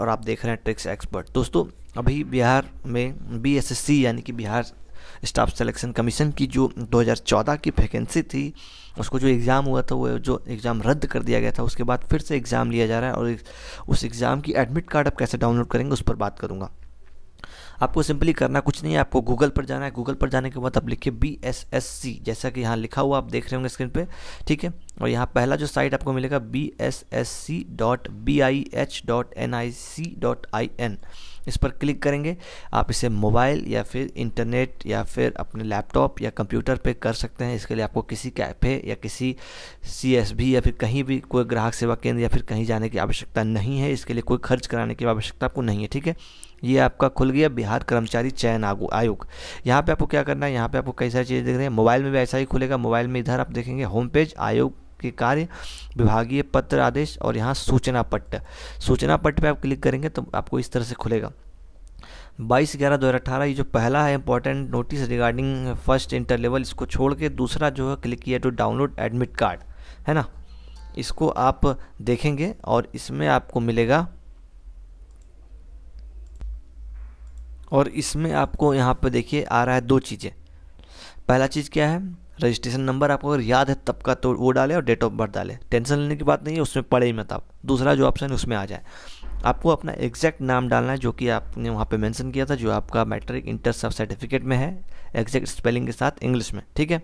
और आप देख रहे हैं ट्रिक्स एक्सपर्ट दोस्तों अभी बिहार में बीएसएससी यानी कि बिहार स्टाफ सिलेक्शन कमीशन की जो 2014 की वैकेंसी थी उसको जो एग्ज़ाम हुआ था वो जो एग्ज़ाम रद्द कर दिया गया था उसके बाद फिर से एग्ज़ाम लिया जा रहा है और उस एग्ज़ाम की एडमिट कार्ड आप कैसे डाउनलोड करेंगे उस पर बात करूँगा आपको सिंपली करना कुछ नहीं है आपको गूगल पर जाना है गूगल पर जाने के बाद आप लिखिए बी एस एस सी जैसा कि यहाँ लिखा हुआ आप देख रहे होंगे स्क्रीन पे ठीक है और यहाँ पहला जो साइट आपको मिलेगा B S S C dot B I H dot N I C dot I N इस पर क्लिक करेंगे आप इसे मोबाइल या फिर इंटरनेट या फिर अपने लैपटॉप या कंप्यूटर पे कर सकते हैं इसके लिए आपको किसी कैफ़े या किसी सीएसबी या फिर कहीं भी कोई ग्राहक सेवा केंद्र या फिर कहीं जाने की आवश्यकता नहीं है इसके लिए कोई खर्च कराने की आवश्यकता आपको नहीं है ठीक है ये आपका खुल गया बिहार कर्मचारी चयन आयोग यहाँ पे आपको क्या करना है यहाँ पे आपको कई सारी चीज़ें देख रहे हैं मोबाइल में भी ऐसा ही खुलेगा मोबाइल में इधर आप देखेंगे होम पेज आयोग आपके कार्य विभागीय पत्र आदेश और यहाँ सूचना पट्ट सूचना पट्ट पे आप क्लिक करेंगे तो आपको इस तरह से खुलेगा बाईस ग्यारह दो हज़ार अठारह ये जो पहला है important notice regarding first inter level इसको छोड़ के दूसरा जो है क्लिक किया टू तो डाउनलोड एडमिट कार्ड है ना इसको आप देखेंगे और इसमें आपको मिलेगा और इसमें आपको यहाँ पर देखिए आ रहा है दो चीज़ें पहला चीज़ क्या है रजिस्ट्रेशन नंबर आपको अगर याद है तब का तो वो डालें और डेट ऑफ बर्थ डालें टेंशन लेने की बात नहीं है उसमें पड़े ही मत आप दूसरा जो ऑप्शन है उसमें आ जाए आपको अपना एग्जैक्ट नाम डालना है जो कि आपने वहाँ पे मेंशन किया था जो आपका मैट्रिक इंटर सब सर्टिफिकेट में है एग्जैक्ट स्पेलिंग के साथ इंग्लिश में ठीक है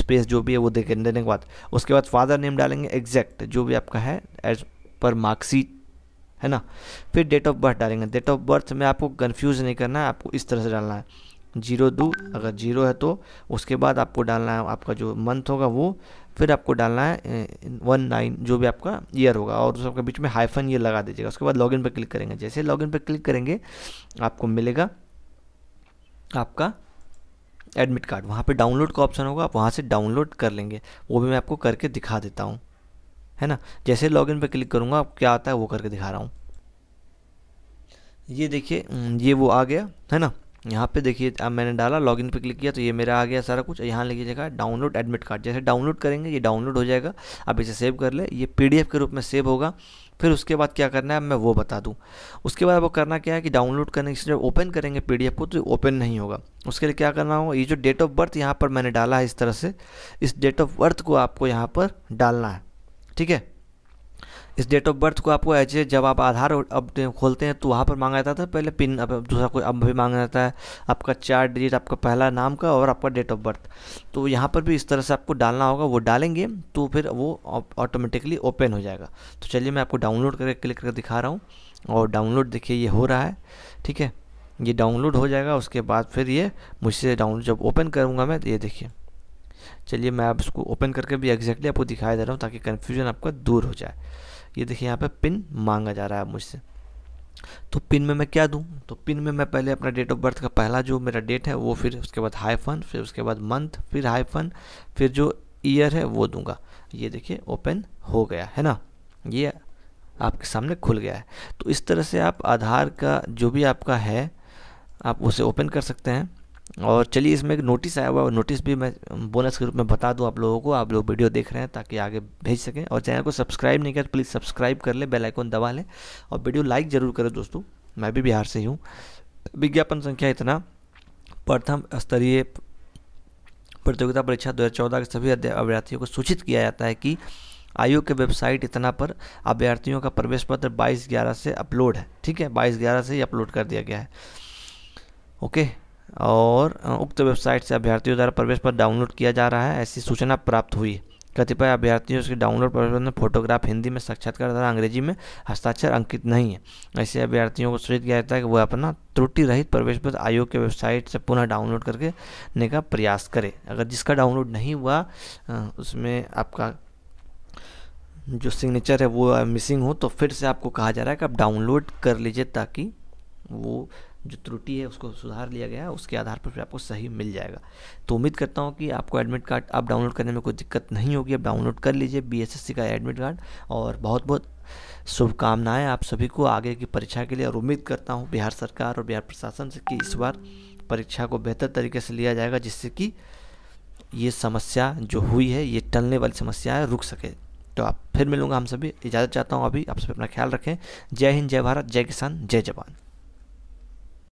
स्पेस जो भी है वो देख देने के बाद उसके बाद फादर नेम डालेंगे एग्जैक्ट जो भी आपका है एज पर मार्कशीट है ना फिर डेट ऑफ बर्थ डालेंगे डेट ऑफ बर्थ में आपको कन्फ्यूज़ नहीं करना है आपको इस तरह से डालना है जीरो दो अगर जीरो है तो उसके बाद आपको डालना है आपका जो मंथ होगा वो फिर आपको डालना है वन नाइन जो भी आपका ईयर होगा और उस बीच में हाइफन ये लगा दीजिएगा उसके बाद लॉगिन पर क्लिक करेंगे जैसे लॉगिन पर क्लिक करेंगे आपको मिलेगा आपका एडमिट कार्ड वहाँ पे डाउनलोड का ऑप्शन होगा आप वहाँ से डाउनलोड कर लेंगे वो भी मैं आपको करके दिखा देता हूँ है ना जैसे लॉगिन पे क्लिक करूँगा आप क्या आता है वो करके दिखा रहा हूँ ये देखिए ये वो आ गया है ना यहाँ पे देखिए अब मैंने डाला लॉगिन पे क्लिक किया तो ये मेरा आ गया सारा कुछ यहाँ लिखिएगा डाउनलोड एडमिट कार्ड जैसे डाउनलोड करेंगे ये डाउनलोड हो जाएगा आप इसे सेव कर ले ये पीडीएफ के रूप में सेव होगा फिर उसके बाद क्या करना है अब मैं वो बता दूँ उसके बाद वो करना क्या है कि डाउनलोड करने से जब ओपन करेंगे पी को तो ओपन नहीं होगा उसके लिए क्या करना होगा ये जो डेट ऑफ बर्थ यहाँ पर मैंने डाला है इस तरह से इस डेट ऑफ बर्थ को आपको यहाँ पर डालना है ठीक है इस डेट ऑफ बर्थ को आपको एज ए जब आप आधार अब खोलते हैं तो वहाँ पर मांगा जाता था पहले पिन अब दूसरा कोई अब भी मांगा जाता है आपका चार डिजिट आपका पहला नाम का और आपका डेट ऑफ बर्थ तो यहाँ पर भी इस तरह से आपको डालना होगा वो डालेंगे तो फिर वो ऑटोमेटिकली ओपन हो जाएगा तो चलिए मैं आपको डाउनलोड करके क्लिक करके दिखा रहा हूँ और डाउनलोड देखिए ये हो रहा है ठीक है ये डाउनलोड हो जाएगा उसके बाद फिर ये मुझसे डाउनलोड जब ओपन करूँगा मैं ये देखिए चलिए मैं आप इसको ओपन करके भी एग्जैक्टली आपको दिखाई दे रहा हूँ ताकि कन्फ्यूजन आपका दूर हो जाए ये देखिए यहाँ पे पिन मांगा जा रहा है मुझसे तो पिन में मैं क्या दूँ तो पिन में मैं पहले अपना डेट ऑफ बर्थ का पहला जो मेरा डेट है वो फिर उसके बाद हाईफन फिर उसके बाद मंथ फिर हाईफन फिर जो ईयर है वो दूंगा ये देखिए ओपन हो गया है ना ये आपके सामने खुल गया है तो इस तरह से आप आधार का जो भी आपका है आप उसे ओपन कर सकते हैं और हाँ। चलिए इसमें एक नोटिस आया हुआ है नोटिस भी मैं बोनस के रूप में बता दूं आप लोगों को आप लोग वीडियो देख रहे हैं ताकि आगे भेज सकें और चैनल को सब्सक्राइब नहीं किया तो प्लीज़ सब्सक्राइब कर लें बेल आइकन दबा लें और वीडियो लाइक ज़रूर करें दोस्तों मैं भी बिहार से ही हूँ विज्ञापन संख्या इतना प्रथम स्तरीय प्रतियोगिता परीक्षा दो के सभी अभ्यर्थियों को सूचित किया जाता है कि आयोग के वेबसाइट इतना पर अभ्यर्थियों का प्रवेश पत्र बाईस ग्यारह से अपलोड है ठीक है बाईस ग्यारह से ही अपलोड कर दिया गया है ओके और उक्त वेबसाइट से अभ्यर्थियों द्वारा प्रवेश पत्र डाउनलोड किया जा रहा है ऐसी सूचना प्राप्त हुई कतिपय अभ्यर्थियों उसके डाउनलोड प्रवेश में फोटोग्राफ हिंदी में साक्षात्कार तथा अंग्रेजी में हस्ताक्षर अंकित नहीं है ऐसे अभ्यर्थियों को सूचित किया जाता है कि वह अपना त्रुटि रहित प्रवेश पत्र आयोग के वेबसाइट से पुनः डाउनलोड करके ने का प्रयास करें अगर जिसका डाउनलोड नहीं हुआ उसमें आपका जो सिग्नेचर है वो मिसिंग हो तो फिर से आपको कहा जा रहा है कि आप डाउनलोड कर लीजिए ताकि वो जो त्रुटि है उसको सुधार लिया गया है उसके आधार पर फिर आपको सही मिल जाएगा तो उम्मीद करता हूँ कि आपको एडमिट कार्ड आप डाउनलोड करने में कोई दिक्कत नहीं होगी आप डाउनलोड कर लीजिए बी का एडमिट कार्ड और बहुत बहुत शुभकामनाएं आप सभी को आगे की परीक्षा के लिए और उम्मीद करता हूँ बिहार सरकार और बिहार प्रशासन से कि इस बार परीक्षा को बेहतर तरीके से लिया जाएगा जिससे कि ये समस्या जो हुई है ये टलने वाली समस्या है रुक सके तो आप फिर मिलूंगा हम सभी इजाज़त चाहता हूँ अभी आप सभी अपना ख्याल रखें जय हिंद जय भारत जय किसान जय जवान